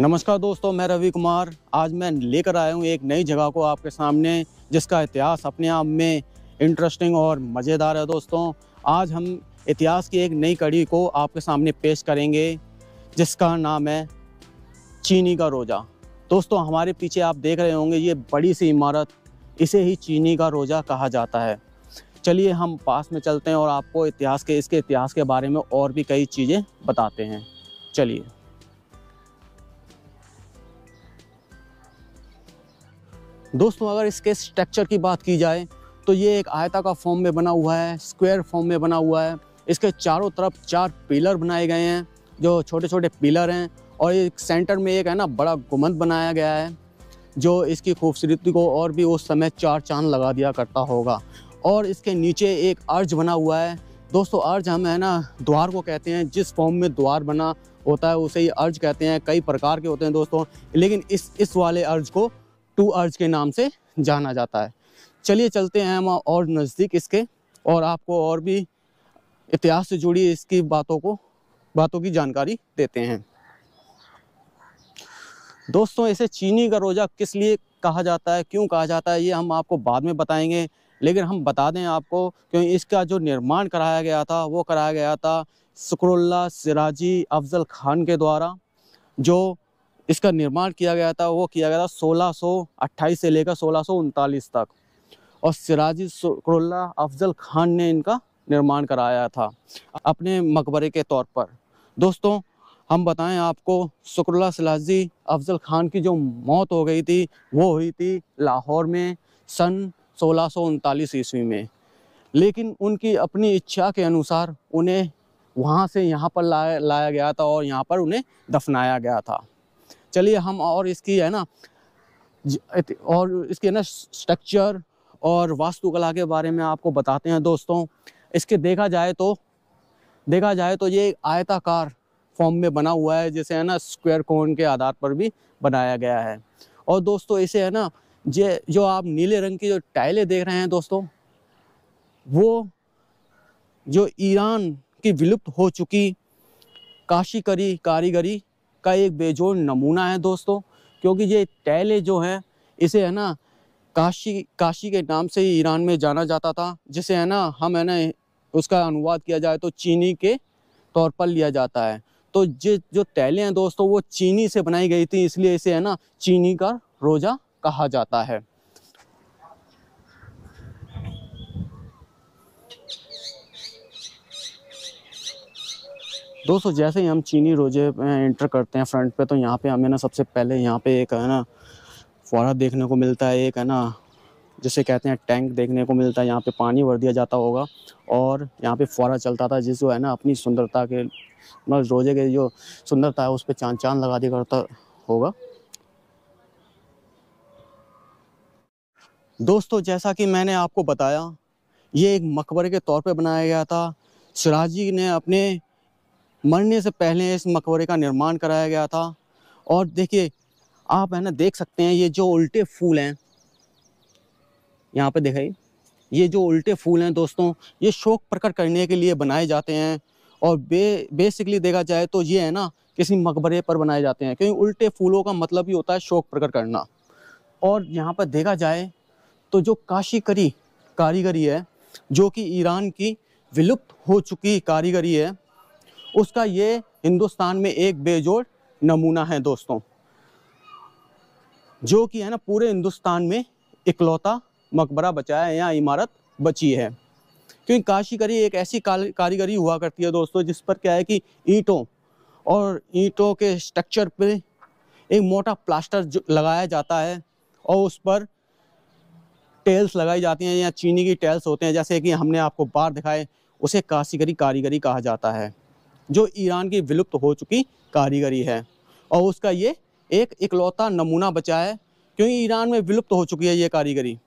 नमस्कार दोस्तों मैं रवि कुमार आज मैं लेकर आया हूँ एक नई जगह को आपके सामने जिसका इतिहास अपने आप में इंटरेस्टिंग और मज़ेदार है दोस्तों आज हम इतिहास की एक नई कड़ी को आपके सामने पेश करेंगे जिसका नाम है चीनी का रोज़ा दोस्तों हमारे पीछे आप देख रहे होंगे ये बड़ी सी इमारत इसे ही चीनी का रोज़ा कहा जाता है चलिए हम पास में चलते हैं और आपको इतिहास के इसके इतिहास के बारे में और भी कई चीज़ें बताते हैं चलिए दोस्तों अगर इसके स्ट्रक्चर की बात की जाए तो ये एक आयता का फॉर्म में बना हुआ है स्क्वायर फॉर्म में बना हुआ है इसके चारों तरफ चार पिलर बनाए गए हैं जो छोटे छोटे पिलर हैं और ये सेंटर में एक है ना बड़ा गुमंद बनाया गया है जो इसकी खूबसूरती को और भी उस समय चार चांद लगा दिया करता होगा और इसके नीचे एक अर्ज बना हुआ है दोस्तों अर्ज हम है ना द्वार को कहते हैं जिस फॉर्म में द्वार बना होता है उसे ही अर्ज कहते हैं कई प्रकार के होते हैं दोस्तों लेकिन इस इस वाले अर्ज को टू अर्ज के नाम से जाना जाता है चलिए चलते हैं हम और नज़दीक इसके और आपको और भी इतिहास से जुड़ी इसकी बातों को बातों की जानकारी देते हैं दोस्तों इसे चीनी का रोज़ा किस लिए कहा जाता है क्यों कहा जाता है ये हम आपको बाद में बताएंगे लेकिन हम बता दें आपको क्योंकि इसका जो निर्माण कराया गया था वो कराया गया था शकरुल्ला सिराजी अफजल खान के द्वारा जो इसका निर्माण किया गया था वो किया गया था सोलह से लेकर सोलह तक और सिराजी करोल्ला अफजल खान ने इनका निर्माण कराया था अपने मकबरे के तौर पर दोस्तों हम बताएं आपको शुक्रला सिलाजी अफजल खान की जो मौत हो गई थी वो हुई थी लाहौर में सन सोलह ईस्वी में लेकिन उनकी अपनी इच्छा के अनुसार उन्हें वहाँ से यहाँ पर लाया लाया गया था और यहाँ पर उन्हें दफनाया गया था चलिए हम और इसकी है ना और इसके ना स्ट्रक्चर और वास्तुकला के बारे में आपको बताते हैं दोस्तों इसके देखा जाए तो देखा जाए तो ये आयताकार फॉर्म में बना हुआ है जिसे है ना स्क्वायर कोन के आधार पर भी बनाया गया है और दोस्तों इसे है ना ये जो आप नीले रंग की जो टाइलें देख रहे हैं दोस्तों वो जो ईरान की विलुप्त हो चुकी काशीकारी कारीगरी का एक बेजोड़ नमूना है दोस्तों क्योंकि ये टैले जो है इसे है ना काशी काशी के नाम से ही ईरान में जाना जाता था जिसे है ना हम है ना उसका अनुवाद किया जाए तो चीनी के तौर पर लिया जाता है तो ये जो टैले हैं दोस्तों वो चीनी से बनाई गई थी इसलिए इसे है ना चीनी का रोज़ा कहा जाता है दोस्तों जैसे ही हम चीनी रोजे एंटर करते हैं फ्रंट पे तो यहाँ पे हमें ना सबसे पहले यहाँ पे एक है ना फुहारा देखने को मिलता है एक है ना जिसे कहते हैं टैंक देखने को मिलता है यहाँ पे पानी भर दिया जाता होगा और यहाँ पे फुहारा चलता था जिस जो है ना अपनी सुंदरता के मतलब रोजे के जो सुंदरता है उस पर चाँद चांद लगा दिया करता होगा दोस्तों जैसा कि मैंने आपको बताया ये एक मकबरे के तौर पे बनाया गया था सिराजी ने अपने मरने से पहले इस मकबरे का निर्माण कराया गया था और देखिए आप है ना देख सकते हैं ये जो उल्टे फूल हैं यहाँ पे दिखाई ये जो उल्टे फूल हैं दोस्तों ये शोक प्रकट करने के लिए बनाए जाते हैं और बे बेसिकली देखा जाए तो ये है ना किसी मकबरे पर बनाए जाते हैं क्योंकि उल्टे फूलों का मतलब ही होता है शोक प्रकट करना और यहाँ पर देखा जाए तो जो काशीकारी कारीगरी है जो कि ईरान की विलुप्त हो चुकी कारीगरी है उसका ये हिंदुस्तान में एक बेजोड़ नमूना है दोस्तों जो कि है ना पूरे हिंदुस्तान में इकलौता मकबरा बचाया है या इमारत बची है क्योंकि काशीगरी एक ऐसी कारीगरी हुआ करती है दोस्तों जिस पर क्या है कि ईंटों और ईंटों के स्ट्रक्चर पे एक मोटा प्लास्टर लगाया जाता है और उस पर टेल्स लगाई जाती हैं या चीनी की टेल्स होते हैं जैसे कि हमने आपको बार दिखाए उसे काशीगरी कारीगरी कहा जाता है जो ईरान की विलुप्त हो चुकी कारीगरी है और उसका ये एक इकलौता नमूना बचा है क्योंकि ईरान में विलुप्त हो चुकी है ये कारीगरी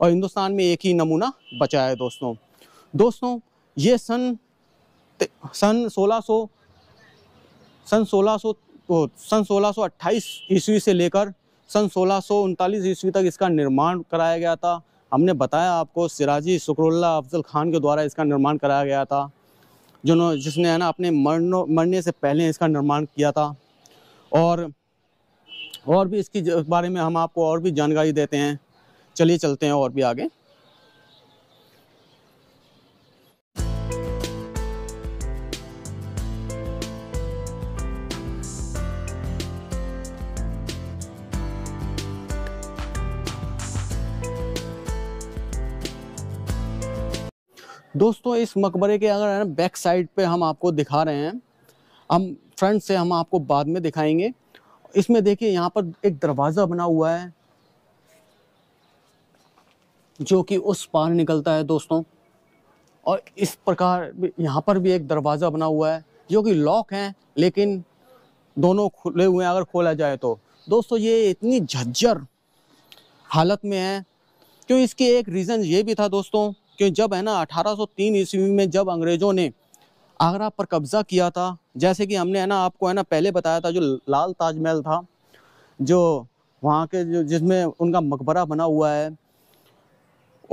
और हिंदुस्तान में एक ही नमूना बचा है दोस्तों दोस्तों ये सन सन 1600 सन 1600 सौ सन 1628 ईस्वी से लेकर सन सोलह ईस्वी तक इसका निर्माण कराया गया था हमने बताया आपको सिराजी शुक्रुल्ला अफजल खान के द्वारा इसका निर्माण कराया गया था जिन्हों जिसने है ना अपने मरनो मरने से पहले इसका निर्माण किया था और और भी इसकी बारे में हम आपको और भी जानकारी देते हैं चलिए चलते हैं और भी आगे दोस्तों इस मकबरे के अगर है ना बैक साइड पे हम आपको दिखा रहे हैं हम फ्रंट से हम आपको बाद में दिखाएंगे इसमें देखिए यहाँ पर एक दरवाज़ा बना हुआ है जो कि उस पार निकलता है दोस्तों और इस प्रकार यहाँ पर भी एक दरवाज़ा बना हुआ है जो कि लॉक है लेकिन दोनों खुले हुए हैं अगर खोला जाए तो दोस्तों ये इतनी झज्जर हालत में है क्यों इसकी एक रीज़न ये भी था दोस्तों क्यों जब है ना 1803 ईस्वी में जब अंग्रेज़ों ने आगरा पर कब्ज़ा किया था जैसे कि हमने है ना आपको है ना पहले बताया था जो लाल ताजमहल था जो वहाँ के जो जिसमें उनका मकबरा बना हुआ है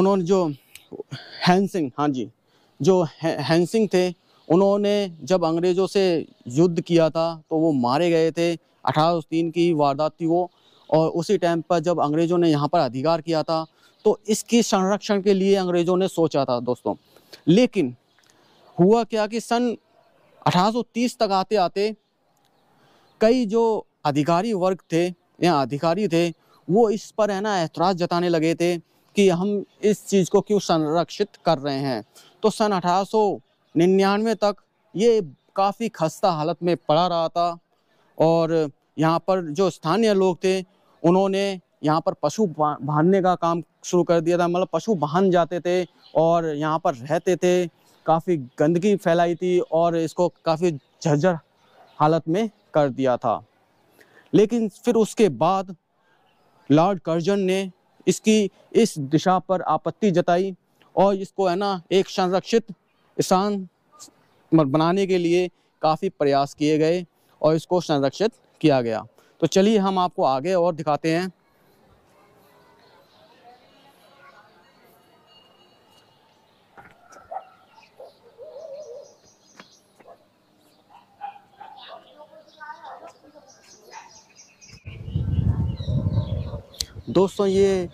उन्होंने जो हैंसिंग हाँ जी जो हैंसिंग थे उन्होंने जब अंग्रेज़ों से युद्ध किया था तो वो मारे गए थे अठारह की वारदात थी वो और उसी टाइम पर जब अंग्रेज़ों ने यहाँ पर अधिकार किया था तो इसकी संरक्षण के लिए अंग्रेज़ों ने सोचा था दोस्तों लेकिन हुआ क्या कि सन 1830 तक आते आते कई जो अधिकारी वर्ग थे या अधिकारी थे वो इस पर है ना एतराज़ जताने लगे थे कि हम इस चीज़ को क्यों संरक्षित कर रहे हैं तो सन अठारह तक ये काफ़ी खस्ता हालत में पड़ा रहा था और यहाँ पर जो स्थानीय लोग थे उन्होंने यहाँ पर पशु बांधने का काम शुरू कर दिया था मतलब पशु बांध जाते थे और यहाँ पर रहते थे काफ़ी गंदगी फैलाई थी और इसको काफ़ी झज्जर हालत में कर दिया था लेकिन फिर उसके बाद लॉर्ड कर्जन ने इसकी इस दिशा पर आपत्ति जताई और इसको है ना एक संरक्षित स्थान बनाने के लिए काफ़ी प्रयास किए गए और इसको संरक्षित किया गया तो चलिए हम आपको आगे और दिखाते हैं दोस्तों ये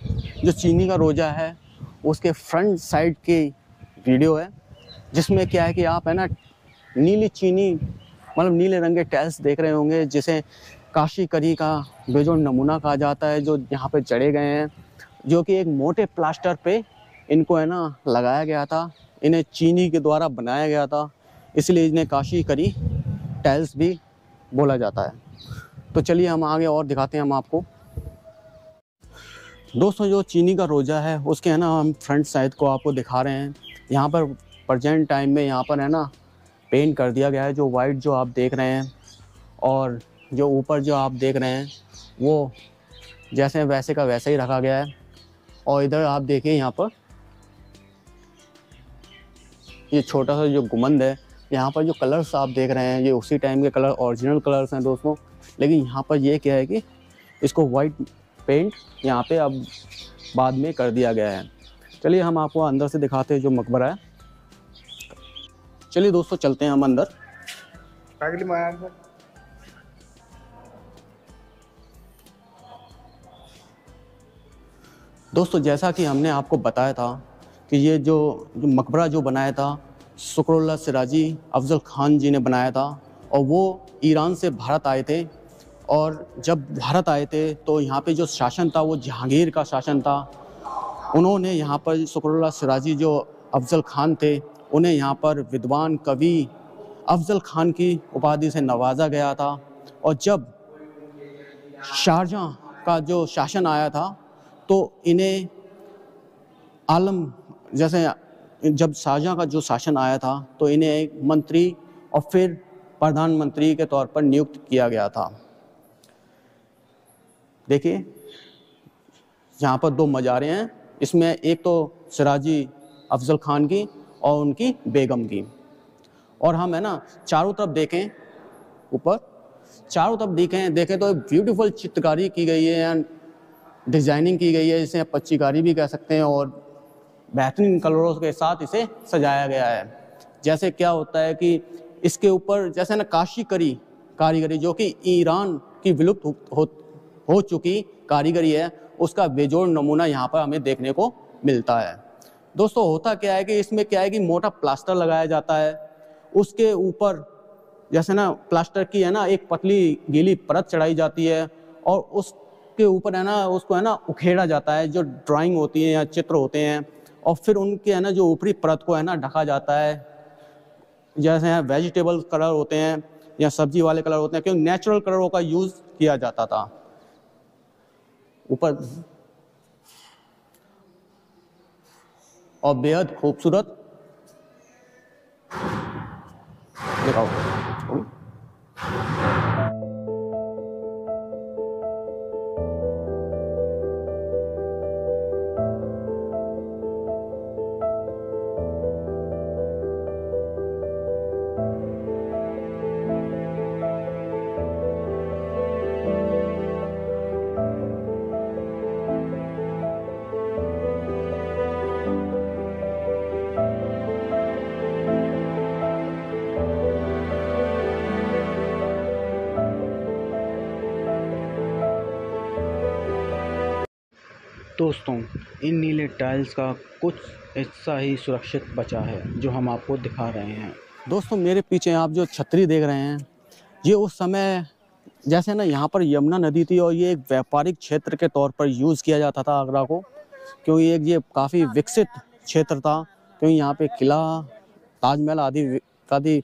जो चीनी का रोज़ा है उसके फ्रंट साइड की वीडियो है जिसमें क्या है कि आप है ना नीली चीनी मतलब नीले रंग के टैल्स देख रहे होंगे जिसे काशी करी का बेजोड़ नमूना कहा जाता है जो यहाँ पे चढ़े गए हैं जो कि एक मोटे प्लास्टर पे इनको है ना लगाया गया था इन्हें चीनी के द्वारा बनाया गया था इसलिए इन्हें काशी करी टैल्स भी बोला जाता है तो चलिए हम आगे और दिखाते हैं हम आपको दोस्तों जो चीनी का रोज़ा है उसके है ना हम फ्रंट साइड को आपको दिखा रहे हैं यहाँ पर प्रजेंट टाइम में यहाँ पर है ना पेंट कर दिया गया है जो वाइट जो आप देख रहे हैं और जो ऊपर जो आप देख रहे हैं वो जैसे वैसे का वैसे ही रखा गया है और इधर आप देखिए यहाँ पर ये छोटा सा जो गुमंद है यहाँ पर जो कलर्स आप देख रहे हैं ये उसी टाइम के कलर ओरिजिनल कलर्स हैं दोस्तों लेकिन यहाँ पर ये क्या है कि इसको वाइट पेंट यहाँ पे अब बाद में कर दिया गया है चलिए हम आपको अंदर से दिखाते हैं जो मकबरा है चलिए दोस्तों चलते हैं हम अंदर दोस्तों जैसा कि हमने आपको बताया था कि ये जो जो मकबरा जो बनाया था शुक्रल्ला सिराजी अफजल खान जी ने बनाया था और वो ईरान से भारत आए थे और जब भारत आए थे तो यहाँ पे जो शासन था वो जहांगीर का शासन था उन्होंने यहाँ पर शकरुल्ला सिराजी जो अफजल खान थे उन्हें यहाँ पर विद्वान कवि अफजल खान की उपाधि से नवाजा गया था और जब शाहजहाँ का जो शासन आया था तो इन्हें आलम जैसे जब शाहजहाँ का जो शासन आया था तो इन्हें एक मंत्री और फिर प्रधानमंत्री के तौर पर नियुक्त किया गया था देखिए यहाँ पर दो मज़ारे हैं इसमें एक तो सराजी अफजल खान की और उनकी बेगम की और हम है ना चारों तरफ देखें ऊपर चारों तरफ देखें देखें तो ब्यूटीफुल चित्रकारी की गई है एंड डिज़ाइनिंग की गई है इसे पच्चीकारी भी कह सकते हैं और बेहतरीन कलरों के साथ इसे सजाया गया है जैसे क्या होता है कि इसके ऊपर जैसे ना काशी करी कारीगरी जो कि ईरान की विलुप्त हो, हो चुकी कारीगरी है उसका बेजोड़ नमूना यहाँ पर हमें देखने को मिलता है दोस्तों होता क्या है कि इसमें क्या है कि मोटा प्लास्टर लगाया जाता है उसके ऊपर जैसे ना प्लास्टर की है ना एक पतली गीली परत चढ़ाई जाती है और उसके ऊपर है ना उसको है ना उखेड़ा जाता है जो ड्राइंग होती है या चित्र होते हैं और फिर उनके है ना जो ऊपरी परत को है ना ढका जाता है जैसे यहाँ वेजिटेबल कलर होते हैं या सब्जी वाले कलर होते हैं क्योंकि नेचुरल कलरों का यूज़ किया जाता था ऊपर और बेहद खूबसूरत दिखाओ दोस्तों इन नीले टाइल्स का कुछ हिस्सा ही सुरक्षित बचा है जो हम आपको दिखा रहे हैं दोस्तों मेरे पीछे आप जो छतरी देख रहे हैं ये उस समय जैसे ना यहाँ पर यमुना नदी थी और ये एक व्यापारिक क्षेत्र के तौर पर यूज़ किया जाता था आगरा को क्योंकि एक ये काफ़ी विकसित क्षेत्र था क्योंकि यहाँ पे किला ताजमहल आदि आदि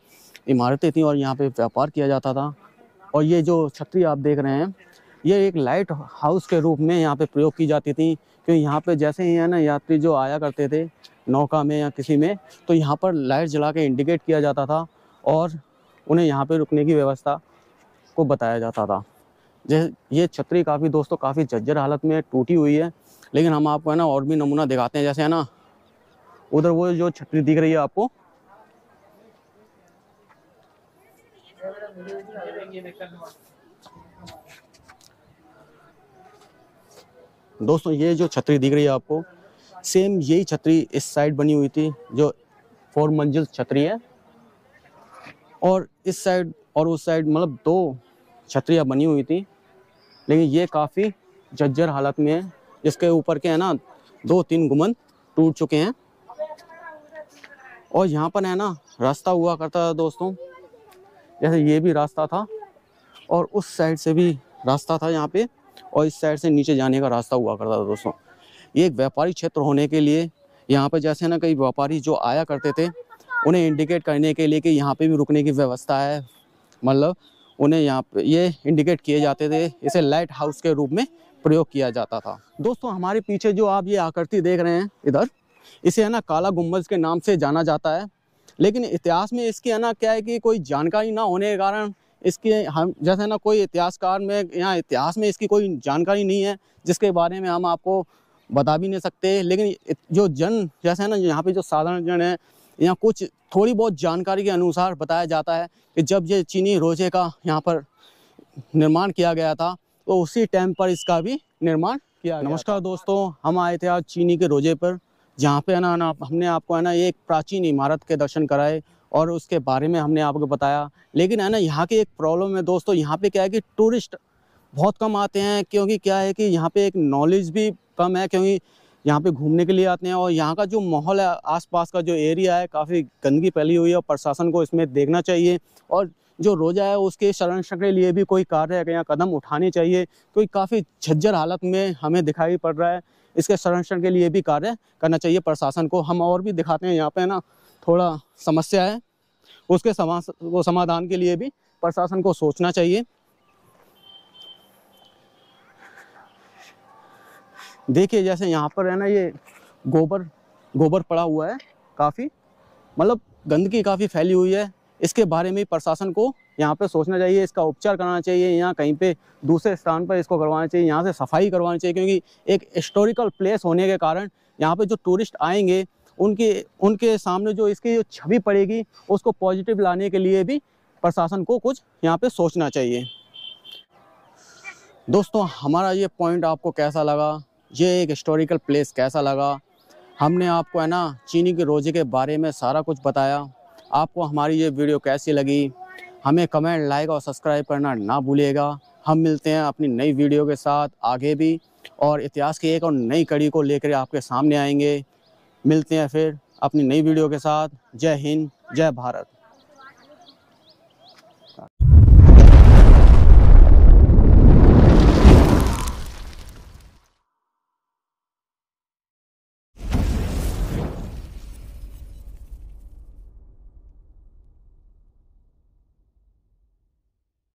इमारतें थी और यहाँ पे व्यापार किया जाता था और ये जो छतरी आप देख रहे हैं ये एक लाइट हाउस के रूप में यहाँ पे प्रयोग की जाती थी क्योंकि यहाँ पे जैसे ही है ना यात्री जो आया करते थे नौका में या किसी में तो यहाँ पर लाइट जला के इंडिकेट किया जाता था और उन्हें यहाँ पे रुकने की व्यवस्था को बताया जाता था जैसे ये छतरी काफ़ी दोस्तों काफ़ी जज्जर हालत में टूटी हुई है लेकिन हम आपको है ना और भी नमूना दिखाते हैं जैसे है ना उधर वो जो छतरी दिख रही है आपको ये दोस्तों ये जो छतरी दिख रही है आपको सेम यही छतरी इस साइड बनी हुई थी जो फोर मंजिल छतरी है और इस साइड और उस साइड मतलब दो छतरियाँ बनी हुई थी लेकिन ये काफ़ी जज्जर हालत में है इसके ऊपर के है ना दो तीन गुमन टूट चुके हैं और यहाँ पर है ना रास्ता हुआ करता था दोस्तों जैसे ये भी रास्ता था और उस साइड से भी रास्ता था यहाँ पे और इस साइड से नीचे जाने का रास्ता हुआ करता था दोस्तों ये एक व्यापारी क्षेत्र होने के लिए यहाँ पर जैसे ना कई व्यापारी जो आया करते थे उन्हें इंडिकेट करने के लिए कि यहाँ पे भी रुकने की व्यवस्था है मतलब उन्हें यहाँ पे ये इंडिकेट किए जाते थे इसे लाइट हाउस के रूप में प्रयोग किया जाता था दोस्तों हमारे पीछे जो आप ये आकृति देख रहे हैं इधर इसे है ना काला गुम्बज के नाम से जाना जाता है लेकिन इतिहास में इसकी है ना क्या है कि कोई जानकारी ना होने के कारण इसके हम जैसे ना कोई इतिहासकार में यहाँ इतिहास में इसकी कोई जानकारी नहीं है जिसके बारे में हम आपको बता भी नहीं सकते लेकिन जो जन जैसे ना यहाँ पे जो साधारण जन है यहाँ कुछ थोड़ी बहुत जानकारी के अनुसार बताया जाता है कि जब ये चीनी रोजे का यहाँ पर निर्माण किया गया था तो उसी टाइम पर इसका भी निर्माण किया नमस्कार दोस्तों हम आए थे आज चीनी के रोजे पर जहाँ पे है ना हमने आपको है ना एक प्राचीन इमारत के दर्शन कराए और उसके बारे में हमने आपको बताया लेकिन है ना यहाँ की एक प्रॉब्लम है दोस्तों यहाँ पे क्या है कि टूरिस्ट बहुत कम आते हैं क्योंकि क्या है कि यहाँ पे एक नॉलेज भी कम है क्योंकि यहाँ पे घूमने के लिए आते हैं और यहाँ का जो माहौल है आसपास का जो एरिया है काफ़ी गंदगी फैली हुई है और प्रशासन को इसमें देखना चाहिए और जो रोजा है उसके संरक्षण के लिए भी कोई कार्य या कदम उठाने चाहिए क्योंकि तो काफ़ी झज्जर हालत में हमें दिखाई पड़ रहा है इसके संरक्षण के लिए भी कार्य करना चाहिए प्रशासन को हम और भी दिखाते हैं यहाँ पे ना थोड़ा समस्या है उसके समा वो समाधान के लिए भी प्रशासन को सोचना चाहिए देखिए जैसे यहाँ पर है ना ये गोबर गोबर पड़ा हुआ है काफ़ी मतलब गंदगी काफ़ी फैली हुई है इसके बारे में प्रशासन को यहाँ पे सोचना चाहिए इसका उपचार कराना चाहिए यहाँ कहीं पे दूसरे स्थान पर इसको करवाना चाहिए यहाँ से सफाई करवानी चाहिए क्योंकि एक हिस्टोरिकल प्लेस होने के कारण यहाँ पे जो टूरिस्ट आएंगे उनके उनके सामने जो इसकी जो छवि पड़ेगी उसको पॉजिटिव लाने के लिए भी प्रशासन को कुछ यहाँ पे सोचना चाहिए दोस्तों हमारा ये पॉइंट आपको कैसा लगा ये एक हिस्टोरिकल प्लेस कैसा लगा हमने आपको है ना चीनी के रोजे के बारे में सारा कुछ बताया आपको हमारी ये वीडियो कैसी लगी हमें कमेंट लाइक और सब्सक्राइब करना ना भूलिएगा हम मिलते हैं अपनी नई वीडियो के साथ आगे भी और इतिहास की एक और नई कड़ी को लेकर आपके सामने आएंगे मिलते हैं फिर अपनी नई वीडियो के साथ जय हिंद जय भारत